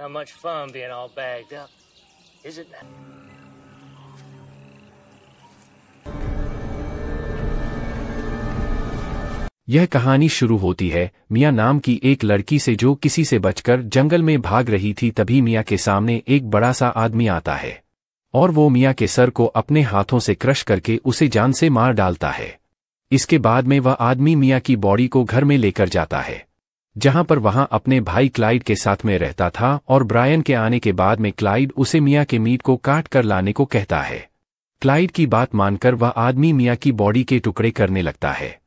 Not much fun being all bagged up, is it? यह कहानी शुरू होती है मियाँ नाम की एक लड़की से जो किसी से बचकर जंगल में भाग रही थी तभी मियाँ के सामने एक बड़ा सा आदमी आता है और वो मियाँ के सर को अपने हाथों से क्रश करके उसे जान से मार डालता है इसके बाद में वह आदमी मियाँ की बॉडी को घर में लेकर जाता है जहां पर वहां अपने भाई क्लाइड के साथ में रहता था और ब्रायन के आने के बाद में क्लाइड उसे मियाँ के मीट को काट कर लाने को कहता है क्लाइड की बात मानकर वह आदमी मियाँ की बॉडी के टुकड़े करने लगता है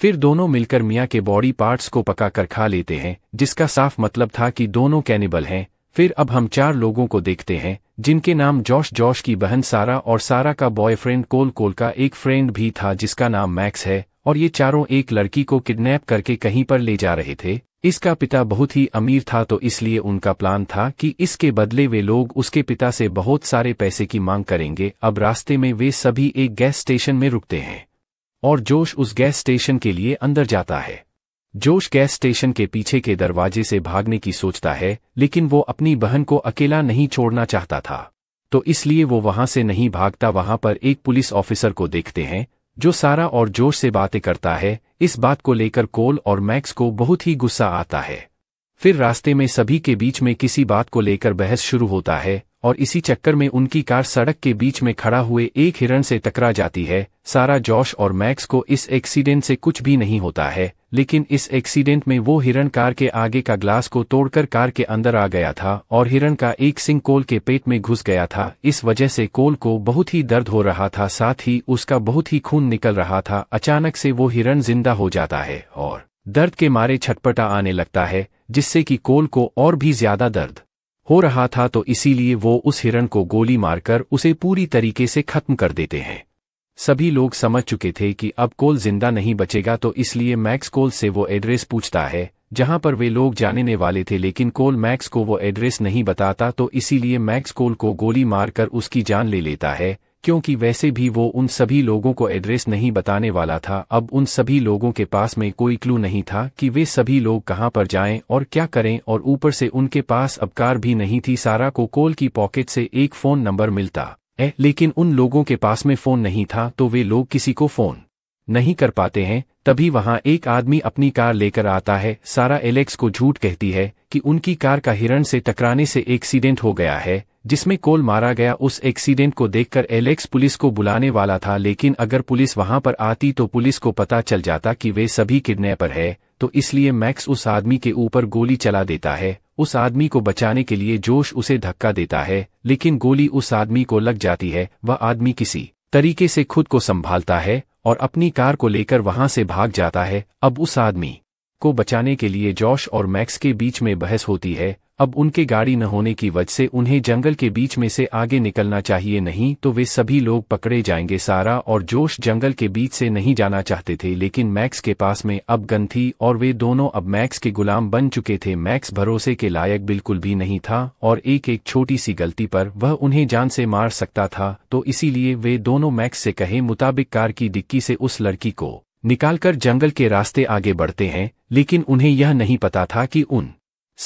फिर दोनों मिलकर मियाँ के बॉडी पार्ट्स को पकाकर खा लेते हैं जिसका साफ मतलब था कि दोनों कैनिबल हैं फिर अब हम चार लोगों को देखते हैं जिनके नाम जॉश जॉश की बहन सारा और सारा का बॉयफ्रेंड कोल कोल का एक फ्रेंड भी था जिसका नाम मैक्स है और ये चारों एक लड़की को किडनैप करके कहीं पर ले जा रहे थे इसका पिता बहुत ही अमीर था तो इसलिए उनका प्लान था कि इसके बदले वे लोग उसके पिता से बहुत सारे पैसे की मांग करेंगे अब रास्ते में वे सभी एक गैस स्टेशन में रुकते हैं और जोश उस गैस स्टेशन के लिए अंदर जाता है जोश गैस स्टेशन के पीछे के दरवाजे से भागने की सोचता है लेकिन वो अपनी बहन को अकेला नहीं छोड़ना चाहता था तो इसलिए वो वहां से नहीं भागता वहां पर एक पुलिस ऑफिसर को देखते हैं जो सारा और जोश से बातें करता है इस बात को लेकर कोल और मैक्स को बहुत ही गुस्सा आता है फिर रास्ते में सभी के बीच में किसी बात को लेकर बहस शुरू होता है और इसी चक्कर में उनकी कार सड़क के बीच में खड़ा हुए एक हिरण से टकरा जाती है सारा जॉश और मैक्स को इस एक्सीडेंट से कुछ भी नहीं होता है लेकिन इस एक्सीडेंट में वो हिरण कार के आगे का ग्लास को तोड़कर कार के अंदर आ गया था और हिरण का एक सिंह कोल के पेट में घुस गया था इस वजह से कोल को बहुत ही दर्द हो रहा था साथ ही उसका बहुत ही खून निकल रहा था अचानक से वो हिरण जिंदा हो जाता है और दर्द के मारे छटपटा आने लगता है जिससे कि कोल को और भी ज्यादा दर्द हो रहा था तो इसीलिए वो उस हिरण को गोली मारकर उसे पूरी तरीके से खत्म कर देते हैं सभी लोग समझ चुके थे कि अब कोल जिंदा नहीं बचेगा तो इसलिए मैक्स कोल से वो एड्रेस पूछता है जहां पर वे लोग जाने वाले थे लेकिन कोल मैक्स को वो एड्रेस नहीं बताता तो इसीलिए मैक्स कोल को गोली मारकर उसकी जान ले लेता है क्योंकि वैसे भी वो उन सभी लोगों को एड्रेस नहीं बताने वाला था अब उन सभी लोगों के पास में कोई क्लू नहीं था कि वे सभी लोग कहाँ पर जाएं और क्या करें और ऊपर से उनके पास अब कार भी नहीं थी सारा को कोल की पॉकेट से एक फ़ोन नंबर मिलता ए लेकिन उन लोगों के पास में फ़ोन नहीं था तो वे लोग किसी को फ़ोन नहीं कर पाते हैं तभी वहाँ एक आदमी अपनी कार लेकर आता है सारा एलेक्स को झूठ कहती है कि उनकी कार का हिरण से टकराने से एक्सीडेंट हो गया है जिसमें कोल मारा गया उस एक्सीडेंट को देखकर एलेक्स पुलिस को बुलाने वाला था लेकिन अगर पुलिस वहां पर आती तो पुलिस को पता चल जाता कि वे सभी पर है तो इसलिए मैक्स उस आदमी के ऊपर गोली चला देता है उस आदमी को बचाने के लिए जोश उसे धक्का देता है लेकिन गोली उस आदमी को लग जाती है वह आदमी किसी तरीके से खुद को संभालता है और अपनी कार को लेकर वहां से भाग जाता है अब उस आदमी को बचाने के लिए जॉश और मैक्स के बीच में बहस होती है अब उनके गाड़ी न होने की वजह से उन्हें जंगल के बीच में से आगे निकलना चाहिए नहीं तो वे सभी लोग पकड़े जाएंगे सारा और जोश जंगल के बीच से नहीं जाना चाहते थे लेकिन मैक्स के पास में अब गन थी और वे दोनों अब मैक्स के गुलाम बन चुके थे मैक्स भरोसे के लायक बिल्कुल भी नहीं था और एक एक छोटी सी गलती पर वह उन्हें जान से मार सकता था तो इसीलिए वे दोनों मैक्स से कहे मुताबिक कार की डिक्की से उस लड़की को निकालकर जंगल के रास्ते आगे बढ़ते हैं लेकिन उन्हें यह नहीं पता था कि उन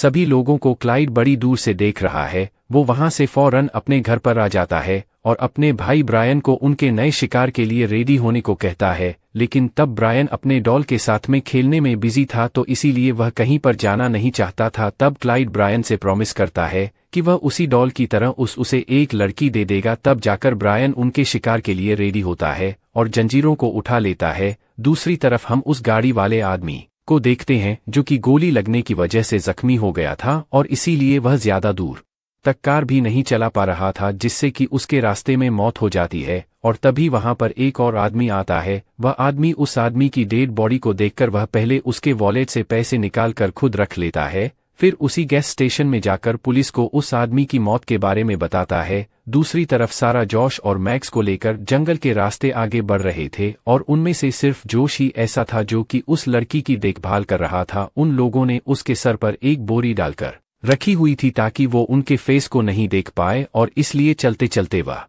सभी लोगों को क्लाइड बड़ी दूर से देख रहा है वो वहां से फौरन अपने घर पर आ जाता है और अपने भाई ब्रायन को उनके नए शिकार के लिए रेडी होने को कहता है लेकिन तब ब्रायन अपने डॉल के साथ में खेलने में बिजी था तो इसीलिए वह कहीं पर जाना नहीं चाहता था तब क्लाइड ब्रायन से प्रॉमिस करता है कि वह उसी डॉल की तरह उस उसे एक लड़की दे देगा तब जाकर ब्रायन उनके शिकार के लिए रेडी होता है और जंजीरों को उठा लेता है दूसरी तरफ हम उस गाड़ी वाले आदमी को देखते हैं जो कि गोली लगने की वजह से जख्मी हो गया था और इसीलिए वह ज्यादा दूर तक कार भी नहीं चला पा रहा था जिससे कि उसके रास्ते में मौत हो जाती है और तभी वहां पर एक और आदमी आता है वह आदमी उस आदमी की डेड बॉडी को देखकर वह पहले उसके वॉलेट से पैसे निकाल कर खुद रख लेता है फिर उसी गैस स्टेशन में जाकर पुलिस को उस आदमी की मौत के बारे में बताता है दूसरी तरफ सारा जोश और मैक्स को लेकर जंगल के रास्ते आगे बढ़ रहे थे और उनमें से सिर्फ जोश ही ऐसा था जो कि उस लड़की की देखभाल कर रहा था उन लोगों ने उसके सर पर एक बोरी डालकर रखी हुई थी ताकि वो उनके फेस को नहीं देख पाए और इसलिए चलते चलते वह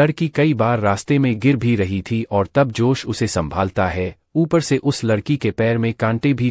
लड़की कई बार रास्ते में गिर भी रही थी और तब जोश उसे संभालता है ऊपर से उस लड़की के पैर में कांटे भी